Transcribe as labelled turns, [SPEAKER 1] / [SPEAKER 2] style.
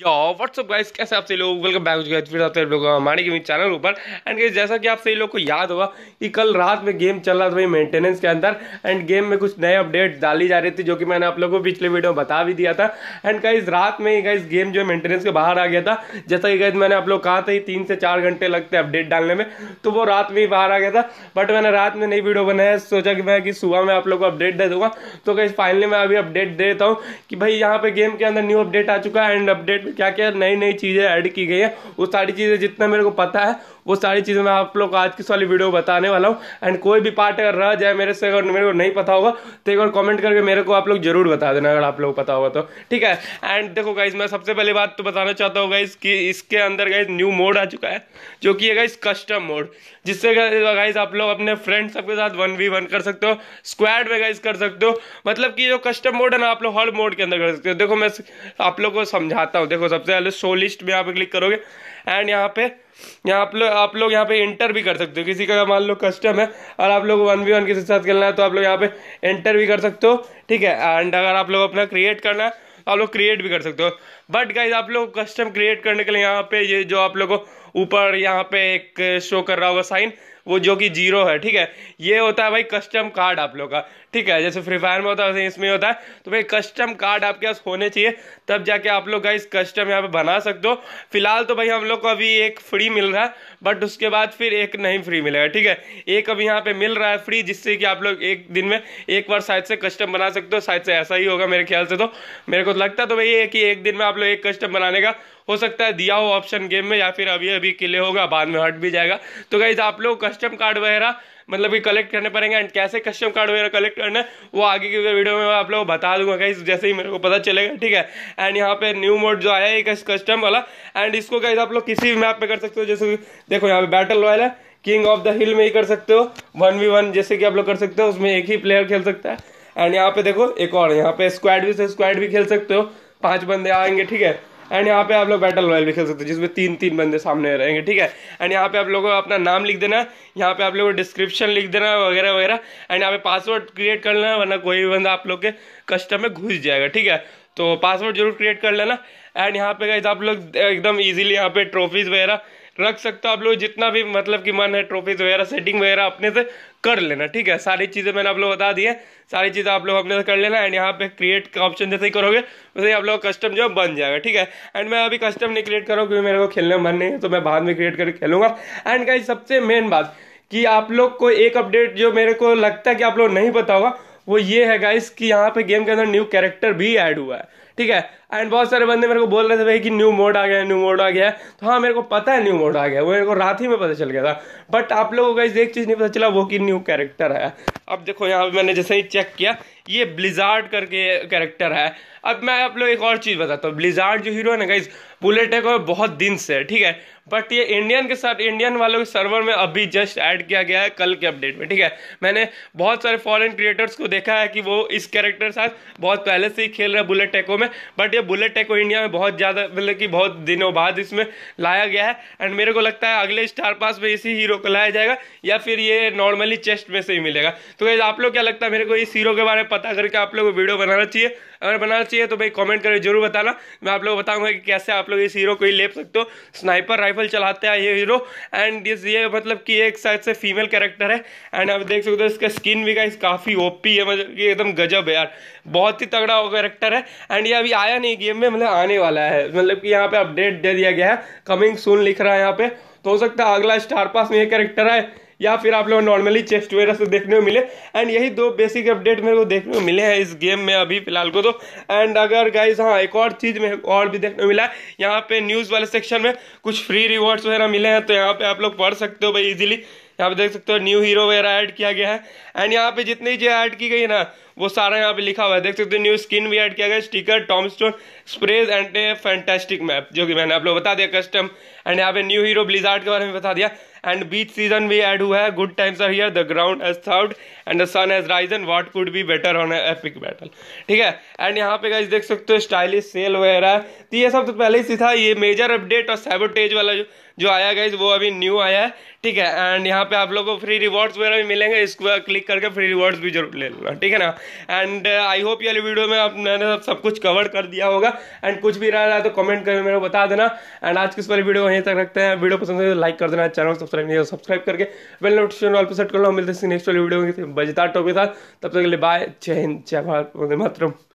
[SPEAKER 1] यो WhatsApp guys कैसे आप सही लोग वेलकम बैक गाइस फिर आप लोग हमारे गेमिंग चैनल ऊपर एंड गाइस जैसा कि आप सही लोग को याद होगा कि कल रात में गेम चल रहा था भाई मेंटेनेंस के अंदर एंड गेम में कुछ नए अपडेट डाली जा रही थी जो कि मैंने आप लोगों को पिछले वीडियो में बता भी दिया था एंड गाइस रात में ही गाइस गेम जो है मेंटेनेंस के बाहर आ गया था जैसा कि गाइज मैंने आप लोग कहा था तीन से चार घंटे लगते हैं अपडेट डालने में तो वो रात में ही बाहर आ गया था बट मैंने रात में नई वीडियो बनाया सोचा कि मैं कि सुबह में आप लोग को अपडेट दे दूंगा तो गाइज फाइनली मैं अभी अपडेट देता हूँ कि भाई यहाँ पे गेम के अंदर न्यू अपडेट आ चुका है एंड अपडेट में क्या क्या नई नई चीज़ें ऐड की गई हैं वो सारी चीज़ें जितना मेरे को पता है वो सारी चीज़ें मैं आप लोग को आज की वाली वीडियो बताने वाला हूँ एंड कोई भी पार्ट अगर रह जाए मेरे से अगर मेरे को नहीं पता होगा तो एक बार कॉमेंट करके मेरे को आप लोग जरूर बता देना अगर आप लोग पता होगा तो ठीक है एंड देखो गाइज मैं सबसे पहले बात तो बताना चाहता हूँ गाइज कि इसके अंदर गाइज न्यू मोड आ चुका है जो कि है गाइज कस्टम मोड जिससे गाइज आप लोग अपने फ्रेंड सबके साथ वन वी वन कर सकते हो स्क्वाड में गाइज कर सकते हो मतलब कि जो कस्टम मोड है ना आप लोग हर मोड के अंदर कर सकते हो देखो मैं आप लोग को समझाता हूँ देखो सबसे पहले शो लिस्ट में आप क्लिक करोगे एंड यहाँ पे यहाँ आप लोग आप लोग यहाँ पे इंटर भी कर सकते हो किसी का मान लो कस्टम है और आप लोग वन वी वन किसी के साथ खेलना है तो आप लोग यहाँ पे इंटर भी कर सकते हो ठीक है एंड अगर आप लोग अपना क्रिएट करना है तो आप लोग क्रिएट भी कर सकते हो बट गाइज आप लोग कस्टम क्रिएट करने के लिए यहाँ पे ये जो आप लोगों को ऊपर यहाँ पे एक शो कर रहा होगा साइन वो जो कि जीरो है ठीक है ये होता है भाई कस्टम कार्ड आप लोग का ठीक है जैसे फ्री फायर में होता है वैसे इसमें होता है तो भाई कस्टम कार्ड आपके पास होने चाहिए तब जाके आप लोग गाइज कस्टम यहाँ पे बना सकते हो फिलहाल तो भाई हम लोग को अभी एक फ्री मिल रहा है बट उसके बाद फिर एक नहीं फ्री मिलेगा ठीक है एक अभी यहाँ पे मिल रहा है फ्री जिससे कि आप लोग एक दिन में एक बार शायद से कस्टम बना सकते हो शायद से ऐसा ही होगा मेरे ख्याल से तो मेरे को तो लगता है तो भाई ये कि एक दिन में आप लोग एक कस्टम बनाने का हो सकता है दिया हो ऑप्शन गेम में या फिर अभी अभी किले होगा बाद में हट भी जाएगा तो गाइज आप लोग कस्टम कार्ड वगैरह मतलब कि कलेक्ट करने पड़ेंगे एंड कैसे कस्टम कार्ड वगैरह कलेक्ट करना है वो आगे की वीडियो में मैं आप लोगों को बता दूंगा गाइज जैसे ही मेरे को पता चलेगा ठीक है एंड यहाँ पे न्यू मोड जो आया है कस्टम वाला एंड इसको गाइज आप लोग किसी भी मैप में कर सकते हो जैसे देखो यहाँ पे बैटल रॉयल है किंग ऑफ द हिल में ही कर सकते हो वन वी वन जैसे कि आप लोग कर सकते हो उसमें एक ही प्लेयर खेल सकता है एंड यहाँ पे देखो एक और यहाँ पे स्क्वाड भी से स्क्वाड भी खेल सकते हो पांच बंदे आएंगे ठीक है एंड यहाँ पे आप लोग बैटल रॉयल भी खेल सकते हैं जिसमें तीन तीन बंदे सामने रहेंगे ठीक है एंड यहाँ पे आप लोगों को अपना नाम लिख देना है यहाँ पे आप लोगों को डिस्क्रिप्शन लिख देना है वगैरह वगैरह एंड यहाँ पे पासवर्ड क्रिएट कर लेना है वरना कोई भी बंदा आप लोग के कस्टम में घुस जाएगा ठीक है तो पासवर्ड जरूर क्रिएट कर लेना एंड यहाँ पे आप लोग एकदम ईजिली यहाँ पे ट्रॉफीज वगैरह रख सकते हो आप लोग जितना भी मतलब कि मन है ट्रॉफीज वगैरह सेटिंग वगैरह अपने से कर लेना ठीक है सारी चीज़ें मैंने आप लोग बता दी है सारी चीज़ें आप लोग अपने से कर लेना एंड यहाँ पे क्रिएट का ऑप्शन जैसे ही करोगे वैसे ही आप लोग कस्टम जो बन जाएगा ठीक है एंड मैं अभी कस्टम नहीं क्रिएट करूँ क्योंकि मेरे को खेलने में मन नहीं है तो मैं बाद में क्रिएट करके खेलूंगा एंड गाइज सबसे मेन बात कि आप लोग को एक अपडेट जो मेरे को लगता है कि आप लोग नहीं पता वो ये है गाइस कि यहाँ पे गेम के अंदर न्यू कैरेक्टर भी ऐड हुआ है ठीक है एंड बहुत सारे बंदे मेरे को बोल रहे थे भाई कि न्यू मोड आ गया न्यू मोड आ गया तो हाँ मेरे को पता है न्यू मोड आ गया वो मेरे को रात ही में पता चल गया था बट आप लोगों को एक चीज़ नहीं पता चला वो कि न्यू कैरेक्टर है अब देखो यहाँ पे मैंने जैसे ही चेक किया ये ब्लिजार्ड करके कैरेक्टर है अब मैं आप लोग एक और चीज़ बताता हूँ ब्लिजार्ड जो हीरो है ना गाइज बुलेट है बहुत दिन से ठीक है बट ये इंडियन के साथ इंडियन वालों के सर्वर में अभी जस्ट ऐड किया गया है कल के अपडेट में ठीक है मैंने बहुत सारे फॉरेन क्रिएटर्स को देखा है कि वो इस कैरेक्टर के साथ बहुत पहले से ही खेल रहे हैं बुलेट टेको में बट ये बुलेट टेको इंडिया में बहुत ज़्यादा मतलब कि बहुत दिनों बाद इसमें लाया गया है एंड मेरे को लगता है अगले स्टार पास में इसी हीरो को लाया जाएगा या फिर ये नॉर्मली चेस्ट में से ही मिलेगा तो आप लोग क्या लगता है मेरे को इस हीरो के बारे में पता करके आप लोग वीडियो बनाना चाहिए अगर बनाना चाहिए तो भाई कॉमेंट करके जरूर बताना मैं आप लोग बताऊंगा कि कैसे आप लोग इस हीरो को ही ले सकते हो स्नाइपर राइफल चलाते हैं ये हीरो एंड ये मतलब कि एक साइड से फीमेल कैरेक्टर है एंड आप देख सकते हो इसका स्किन भी का काफ़ी ओपी है मतलब कि एकदम गजब है यार बहुत ही तगड़ा कैरेक्टर है एंड ये अभी आया नहीं गेम में मतलब आने वाला है मतलब कि यहाँ पे अपडेट दे दिया गया है कमिंग सून लिख रहा है यहाँ पे तो हो सकता है अगला स्टार पास में ये करेक्टर है या फिर आप लोग नॉर्मली चेस्ट वगैरह से देखने को मिले एंड यही दो बेसिक अपडेट मेरे को देखने को मिले हैं इस गेम में अभी फिलहाल को तो एंड अगर गाइज हाँ एक और चीज़ में और भी देखने को मिला है यहाँ पे न्यूज़ वाले सेक्शन में कुछ फ्री रिवॉर्ड्स वगैरह मिले हैं तो यहाँ पे आप लोग पढ़ सकते हो भाई इजीली यहाँ पे देख सकते हो न्यू हीरो वगैरह ऐड किया गया है एंड यहाँ पे जितनी चीज़ें ऐड की गई ना वो सारा यहाँ पे लिखा हुआ है देख सकते हो न्यू स्किन भी ऐड किया गया sticker tombstone sprays and a fantastic map जो कि मैंने आप लोग बता दिया कस्टम एंड यहाँ पे न्यू हीरो ब्लिजार्ड के बारे में बता दिया एंड बीच सीजन भी ऐड हुआ है good times are here the ground has thawed and the sun has risen what could be better on epic battle ठीक है एंड यहाँ पे गाइज देख सकते हो स्टाइलिश सेल वगैरह तो ये सब तो पहले ही था ये मेजर अपडेट और सेबोटेज वाला जो जो आया गाइज वो अभी न्यू आया है ठीक है एंड यहाँ पे आप लोग को फ्री रिवॉर्ड्स वगैरह भी मिलेंगे इसको क्लिक करके फ्री रिवॉर्ड्स भी जरूर ले लेना ठीक है ना एंड आई होप ये वाली वीडियो में आप मैंने सब कुछ कवर कर दिया होगा एंड कुछ भी रह रहा है तो कमेंट करके मेरे को बता देना एंड आज किस वाली वीडियो यहीं तक रखते हैं वीडियो पसंद है तो लाइक कर देना चैनल सब्सक्राइब नहीं सब्सक्राइब तो करके वेल नोटिफिकेशन ऑल पर सेट कर लो मिलते नेक्स्ट वाली वीडियो में बजदार टॉप के तब तक के लिए बाय जय हिंद जय भारत मातरम